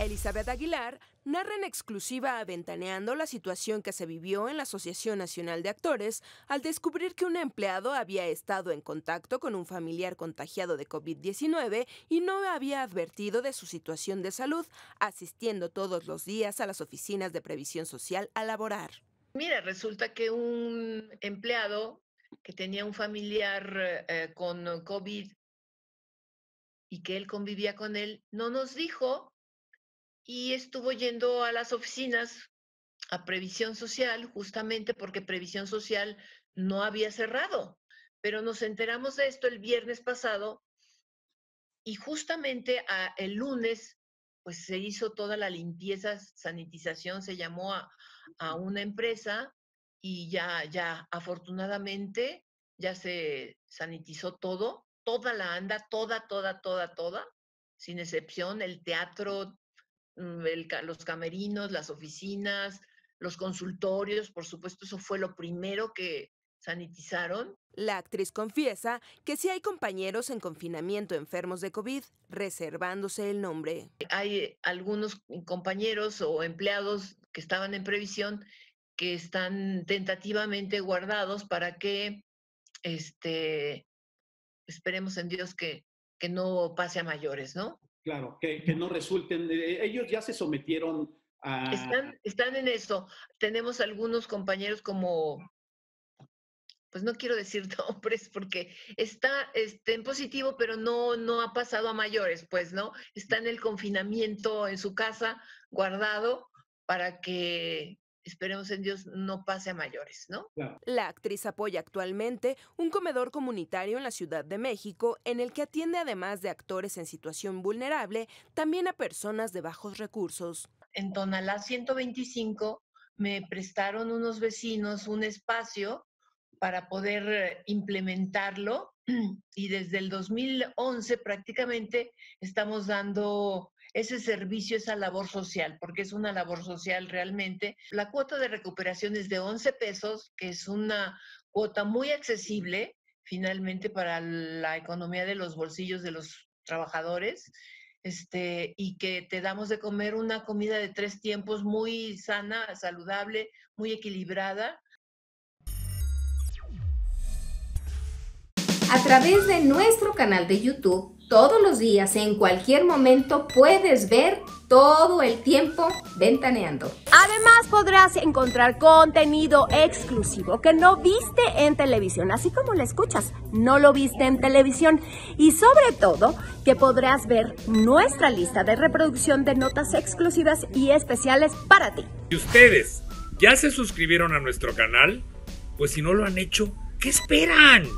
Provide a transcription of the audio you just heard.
Elizabeth Aguilar narra en exclusiva aventaneando la situación que se vivió en la Asociación Nacional de Actores al descubrir que un empleado había estado en contacto con un familiar contagiado de COVID-19 y no había advertido de su situación de salud, asistiendo todos los días a las oficinas de previsión social a laborar. Mira, resulta que un empleado que tenía un familiar eh, con COVID y que él convivía con él, no nos dijo y estuvo yendo a las oficinas a Previsión Social, justamente porque Previsión Social no había cerrado. Pero nos enteramos de esto el viernes pasado y justamente a, el lunes pues se hizo toda la limpieza, sanitización, se llamó a, una empresa y ya, ya, afortunadamente, ya se sanitizó todo, toda la anda, toda, toda, toda, toda, sin excepción, el teatro, Mm, los camerinos, las oficinas, los consultorios, por supuesto, eso fue lo primero que sanitizaron. La actriz confiesa que si hay compañeros en confinamiento enfermos de COVID, reservándose el nombre. Hay algunos compañeros o empleados que estaban en previsión que están tentativamente guardados para que, este, esperemos en Dios que, que no pase a mayores, ¿no? Claro, que, no resulten, eh, ellos ya se sometieron a... Están, están en eso. Tenemos algunos compañeros como, pues no quiero decir nombres porque está este, en positivo, pero no, no ha pasado a mayores, pues, ¿no? Está en el confinamiento en su casa, guardado, para que esperemos en Dios, no pase a mayores, ¿no? La actriz apoya actualmente un comedor comunitario en la Ciudad de México, en el que atiende además de actores en situación vulnerable, también a personas de bajos recursos. En Tonalá 125 me prestaron unos vecinos un espacio para poder eh, implementarlo y desde el 2011 prácticamente estamos dando ese servicio, esa labor social, porque es una labor social realmente. La cuota de recuperación es de 11 pesos, que es una cuota muy accesible finalmente para la economía de los bolsillos de los trabajadores este, y que te damos de comer una comida de tres tiempos muy sana, saludable, muy equilibrada. A través de nuestro canal de YouTube, todos los días, en cualquier momento, puedes ver todo el tiempo ventaneando. Además podrás encontrar contenido exclusivo que no viste en televisión, así como lo escuchas, no lo viste en televisión. Y sobre todo que podrás ver nuestra lista de reproducción de notas exclusivas y especiales para ti. ¿Y ustedes ya se suscribieron a nuestro canal? Pues si no lo han hecho, ¿qué esperan?